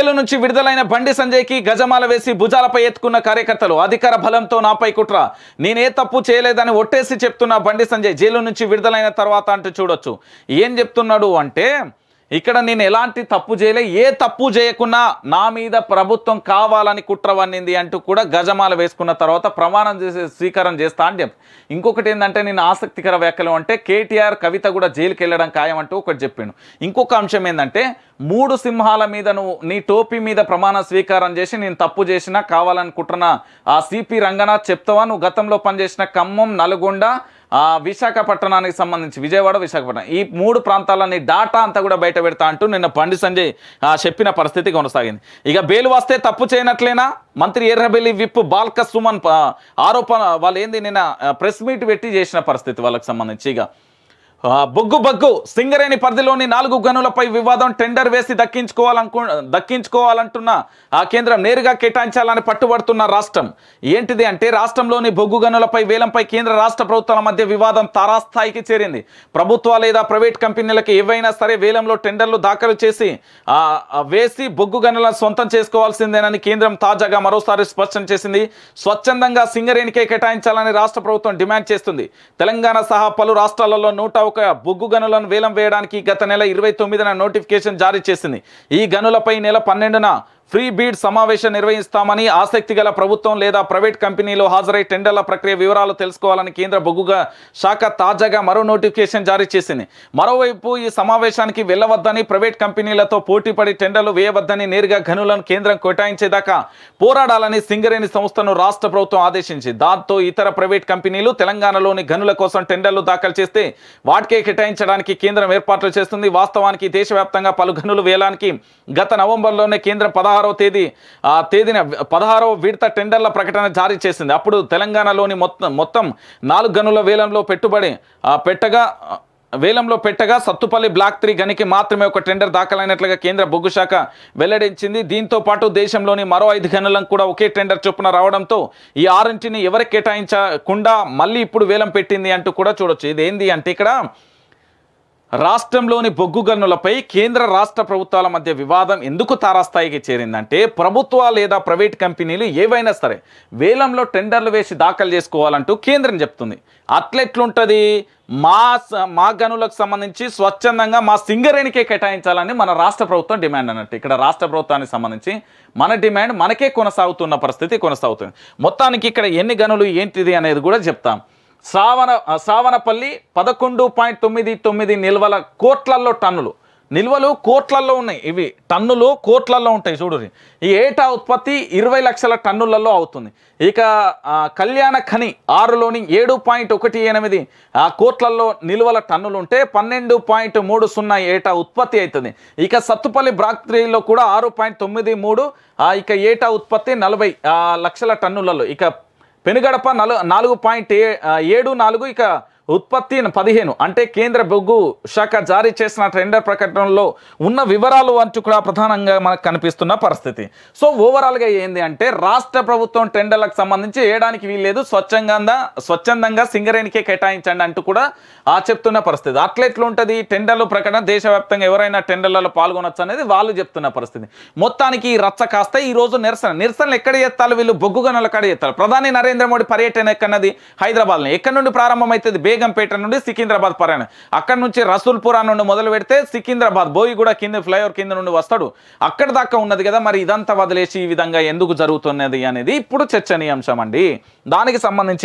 jail నుంచి విడుదలైన బండి సంజయ్కి గజమాల వేసి భుజాలపై ఎత్తుకున్న కార్యకర్తలు అధికార బలంతో నాపై కుట్ర నేనే తప్పు చేయలేదని ఒట్టేసి చెప్తున్న బండి సంజయ్ జైలు నుంచి విడుదలైన తర్వాత అంటూ చూడొచ్చు ఏం చెప్తున్నాడు అంటే ఇక్కడ నేను ఎలాంటి తప్పు చేయలే ఏ తప్పు చేయకున్నా నా మీద ప్రభుత్వం కావాలని కుట్ర వండింది అంటూ కూడా గజమాల వేసుకున్న తర్వాత ప్రమాణం చేసే స్వీకారం చేస్తా అని చెప్పి ఇంకొకటి ఏంటంటే నేను ఆసక్తికర వ్యాఖ్యలు అంటే కేటీఆర్ కవిత కూడా జైలుకి వెళ్ళడం ఖాయం అంటూ ఒకటి చెప్పాను ఇంకొక అంశం ఏంటంటే మూడు సింహాల మీద నువ్వు నీ టోపీ మీద ప్రమాణ స్వీకారం చేసి నేను తప్పు చేసినా కావాలని కుట్రన ఆ సిపి రంగనాథ్ చెప్తావా నువ్వు గతంలో పనిచేసిన ఖమ్మం నల్గొండ విశాఖపట్నానికి సంబంధించి విజయవాడ విశాఖపట్నం ఈ మూడు ప్రాంతాలని డాటా అంతా కూడా బయట పెడతా అంటూ నిన్న పండి సంజయ్ చెప్పిన పరిస్థితి కొనసాగింది ఇక బెయిల్ వస్తే తప్పు చేయనట్లేనా మంత్రి ఎర్రబెల్లి విప్ బాల్క సుమన్ ఆరోపణ వాళ్ళు ఏంది నిన్న ప్రెస్ మీట్ పెట్టి చేసిన పరిస్థితి వాళ్ళకి సంబంధించి ఇక బొగ్గు బగ్గు సింగరేణి పరిధిలోని నాలుగు గనులపై వివాదం టెండర్ వేసి దక్కించుకోవాలనుకు దక్కించుకోవాలంటున్న ఆ కేంద్రం నేరుగా కేటాయించాలని పట్టుబడుతున్న రాష్ట్రం ఏంటిది అంటే రాష్ట్రంలోని బొగ్గు గనులపై వేలంపై కేంద్ర రాష్ట్ర ప్రభుత్వాల మధ్య వివాదం తారాస్థాయికి చేరింది ప్రభుత్వ లేదా ప్రైవేట్ కంపెనీలకు ఏవైనా సరే వేలంలో టెండర్లు దాఖలు చేసి వేసి బొగ్గు గనులను సొంతం చేసుకోవాల్సిందేనని కేంద్రం తాజాగా మరోసారి స్పష్టం చేసింది స్వచ్ఛందంగా సింగరేణికే కేటాయించాలని రాష్ట్ర ప్రభుత్వం డిమాండ్ చేస్తుంది తెలంగాణ సహా పలు రాష్ట్రాలలో నూట ఒక బొగ్గు గనులను వేలం వేయడానికి గత నెల ఇరవై తొమ్మిదిన నోటిఫికేషన్ జారీ చేసింది ఈ గనులపై నెల పన్నెండున ఫ్రీ బీడ్ సమావేశం నిర్వహిస్తామని ఆసక్తి గల ప్రభుత్వం లేదా ప్రైవేట్ కంపెనీలు హాజరై టెండర్ల ప్రక్రియ వివరాలు తెలుసుకోవాలని కేంద్ర బొగ్గుగా శాఖ తాజాగా మరో నోటిఫికేషన్ జారీ చేసింది మరోవైపు ఈ సమావేశానికి వెళ్లవద్దని ప్రైవేట్ కంపెనీలతో పోటీపడి టెండర్లు వేయవద్దని నేరుగా గనులను కేంద్రం కేటాయించేదాకా పోరాడాలని సింగరేణి సంస్థను రాష్ట్ర ప్రభుత్వం ఆదేశించి దాంతో ఇతర ప్రైవేట్ కంపెనీలు తెలంగాణలోని గనుల కోసం టెండర్లు దాఖలు చేస్తే వాటికే కేటాయించడానికి కేంద్రం ఏర్పాట్లు చేస్తుంది వాస్తవానికి దేశవ్యాప్తంగా పలు గనులు వేయడానికి గత నవంబర్లోనే కేంద్రం పదహారు పదహారో తేదీ ఆ తేదీన పదహారో విడత టెండర్ల ప్రకటన జారీ చేసింది అప్పుడు తెలంగాణలోని మొత్తం మొత్తం నాలుగు గనుల వేలంలో పెట్టుబడి పెట్టగా వేలంలో పెట్టగా సత్తుపల్లి బ్లాక్ త్రీ గనికి మాత్రమే ఒక టెండర్ దాఖలైనట్లుగా కేంద్ర బొగ్గు శాఖ వెల్లడించింది దీంతో పాటు దేశంలోని మరో ఐదు గనులకు కూడా ఒకే టెండర్ చొప్పున రావడంతో ఈ ఆరింటిని ఎవరికి కేటాయించకుండా మళ్ళీ ఇప్పుడు వేలం పెట్టింది అంటూ కూడా చూడొచ్చు ఇది ఏంది అంటే ఇక్కడ రాష్ట్రంలోని బొగ్గు గనులపై కేంద్ర రాష్ట్ర ప్రభుత్వాల మధ్య వివాదం ఎందుకు తారాస్థాయికి చేరిందంటే ప్రభుత్వ లేదా ప్రైవేట్ కంపెనీలు ఏవైనా సరే వేలంలో టెండర్లు వేసి దాఖలు చేసుకోవాలంటూ కేంద్రం చెప్తుంది అట్లెట్లుంటుంది మా మా గనులకు సంబంధించి స్వచ్ఛందంగా మా సింగరేణికే కేటాయించాలని మన రాష్ట్ర ప్రభుత్వం డిమాండ్ అన్నట్టు ఇక్కడ రాష్ట్ర ప్రభుత్వానికి సంబంధించి మన డిమాండ్ మనకే కొనసాగుతున్న పరిస్థితి కొనసాగుతుంది మొత్తానికి ఇక్కడ ఎన్ని గనులు ఏంటిది అనేది కూడా చెప్తాం సావన సావనపల్లి పదకొండు పాయింట్ తొమ్మిది తొమ్మిది నిల్వల కోట్లల్లో టన్నులు నిల్వలు కోట్లల్లో ఉన్నాయి ఇవి టన్నులు కోట్లల్లో ఉంటాయి చూడండి ఈ ఏటా ఉత్పత్తి ఇరవై లక్షల టన్నులలో అవుతుంది ఇక కళ్యాణ ఖని ఆరులోని ఏడు పాయింట్ ఒకటి ఎనిమిది కోట్లల్లో నిల్వల టన్నులు ఉంటే పన్నెండు పాయింట్ మూడు సున్నా ఏటా ఉత్పత్తి అవుతుంది ఇక సత్తుపల్లి బ్రాక్టరీలో కూడా ఆరు పాయింట్ తొమ్మిది మూడు ఇక ఏటా ఉత్పత్తి నలభై లక్షల టన్నులలో ఇక పెనుగడప నలు నాలుగు పాయింట్ ఏ ఏడు నాలుగు ఇక ఉత్పత్తి పదిహేను అంటే కేంద్ర బొగ్గు శాఖ జారీ చేసిన టెండర్ ప్రకటనలో ఉన్న వివరాలు అంటూ కూడా ప్రధానంగా మనకు కనిపిస్తున్న పరిస్థితి సో ఓవరాల్గా ఏంది అంటే రాష్ట్ర ప్రభుత్వం టెండర్లకు సంబంధించి వేయడానికి వీల్లేదు స్వచ్ఛంగా స్వచ్ఛందంగా సింగరేణికే కేటాయించండి అంటూ కూడా ఆ చెప్తున్న పరిస్థితి అట్లెట్లు ఉంటుంది టెండర్లు ప్రకటన దేశవ్యాప్తంగా ఎవరైనా టెండర్లలో పాల్గొనొచ్చు అనేది వాళ్ళు చెప్తున్న పరిస్థితి మొత్తానికి ఈ రచ్చ కాస్త ఈరోజు నిరసన నిరసనలు ఎక్కడ చేస్తారు వీళ్ళు బొగ్గు గనులు ఎక్కడ చేస్తారు ప్రధాని నరేంద్ర మోడీ పర్యటన ఎక్కన్నది హైదరాబాద్ని ఎక్కడి నుండి ప్రారంభమవుతుంది బేగంపేట నుండి సికింద్రాబాద్ పరాయణ అక్కడ నుంచి రసూల్పురా నుండి మొదలు పెడితే సికింద్రాబాద్ కూడా కింద ఫ్లైఓవర్ కింద నుండి వస్తాడు అక్కడ దాకా ఉన్నది కదా మరి ఇదంతా వదిలేసి ఈ విధంగా ఎందుకు జరుగుతున్నది అనేది ఇప్పుడు చర్చనీయాంశం అండి దానికి సంబంధించి